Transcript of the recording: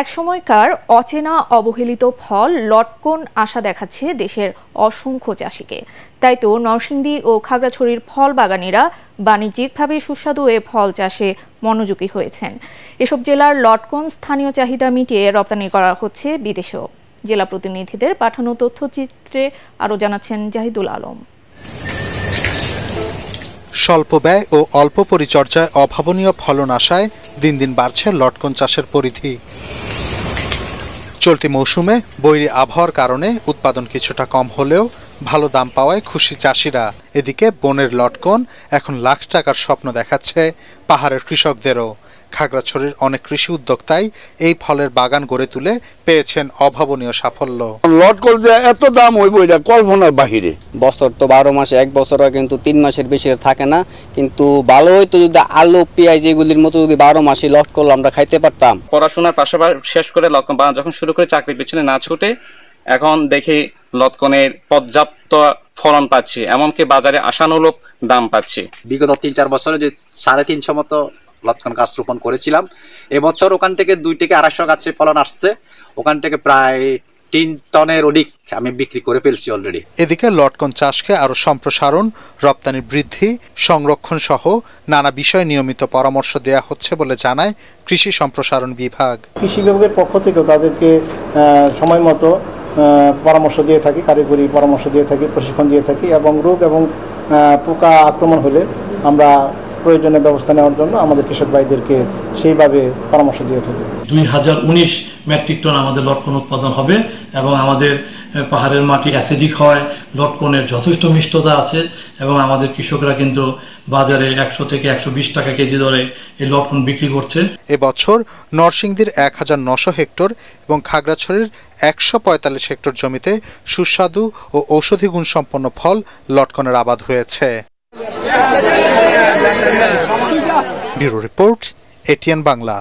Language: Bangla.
এক সময়কার অচেনা অবহেলিত ফল লটকন আশা দেখাচ্ছে দেশের অসংখ্য চাষিকে তাই তো নরসিংদী ও খাগড়াছড়ির ফল বাগানেরা বাণিজ্যিকভাবে সুস্বাদু এ ফল চাষে মনোযোগী হয়েছেন এসব জেলার লটকন স্থানীয় চাহিদা মিটিয়ে রপ্তানি করা হচ্ছে বিদেশেও জেলা প্রতিনিধিদের পাঠানো তথ্যচিত্রে আরও জানাচ্ছেন জাহিদুল আলম স্বল্প ব্যয় ও অল্প পরিচর্যায় অভাবনীয় ফলন আশায় দিন দিন বাড়ছে লটকন চাষের পরিধি চলতি মৌসুমে বৈরি আবহাওয়ার কারণে উৎপাদন কিছুটা কম হলেও ভালো দাম পাওয়ায় খুশি চাষিরা এদিকে বনের লটকন এখন লাখ টাকার স্বপ্ন দেখাচ্ছে পাহাড়ের কৃষকদেরও খাগড়াছড়ির অনেক কৃষি উদ্যোক্তাই এই ফলের বাগান গড়ে তুলে পেয়েছেন অভাবনীয় সাফল্য লটকল যে এত দাম হইব এটা কল্পনার বাহিরে বছর তো বারো মাসে এক বছরও কিন্তু তিন মাসের বেশি থাকে না কিন্তু ভালো হইতো যদি আলু পেঁয়াজ এগুলির মতো যদি বারো মাসে লটকল আমরা খাইতে পারতাম পড়াশোনার পাশাপাশি শেষ করে যখন শুরু করে চাকরির পিছনে না ছুটে এখন দেখি লটকনের পর্যাপ্ত ফলন পাচ্ছি এমনকি বাজারে আশানুরূপ দাম পাচ্ছি বিগত তিন চার বছরে যে সাড়ে তিনশো মতো লতকন গাছ রোপণ করেছিলাম এবছর ওখান থেকে দুই থেকে আড়াইশো গাছে ফলন আসছে ওখান থেকে প্রায় তিন টনের অধিক আমি বিক্রি করে ফেলছি অলরেডি এদিকে লটকন চাষকে আরও সম্প্রসারণ রপ্তানি বৃদ্ধি সংরক্ষণ সহ নানা বিষয়ে নিয়মিত পরামর্শ দেয়া হচ্ছে বলে জানায় কৃষি সম্প্রসারণ বিভাগ কৃষি বিভাগের পক্ষ থেকেও তাদেরকে সময় মতো পরামর্শ দিয়ে থাকি কারিগরি পরামর্শ দিয়ে থাকি প্রশিক্ষণ দিয়ে থাকি এবং রোগ এবং পোকা আক্রমণ হলে আমরা প্রয়োজনীয় ব্যবস্থা নেওয়ার জন্য আমাদের কৃষক ভাইদেরকে সেইভাবে পরামর্শ দিয়ে থাকি দুই হাজার উনিশ মেট্রিক টন আমাদের লটকন উৎপাদন হবে এবং আমাদের পাহাড়ের মাটি অ্যাসিডিক হয় লটকনের যথেষ্ট মিষ্টতা আছে এবং আমাদের কৃষকরা কিন্তু বাজারে একশো থেকে একশো বিশ টাকা কেজি দরে এই লটকন বিক্রি করছে এবছর নরসিংদীর এক হাজার নশো হেক্টর এবং খাগড়াছড়ির একশো পঁয়তাল্লিশ হেক্টর জমিতে সুস্বাদু ও ঔষধি গুণসম্পন্ন ফল লটকনের আবাদ হয়েছে ব্যুরো রিপোর্ট এটিএন বাংলা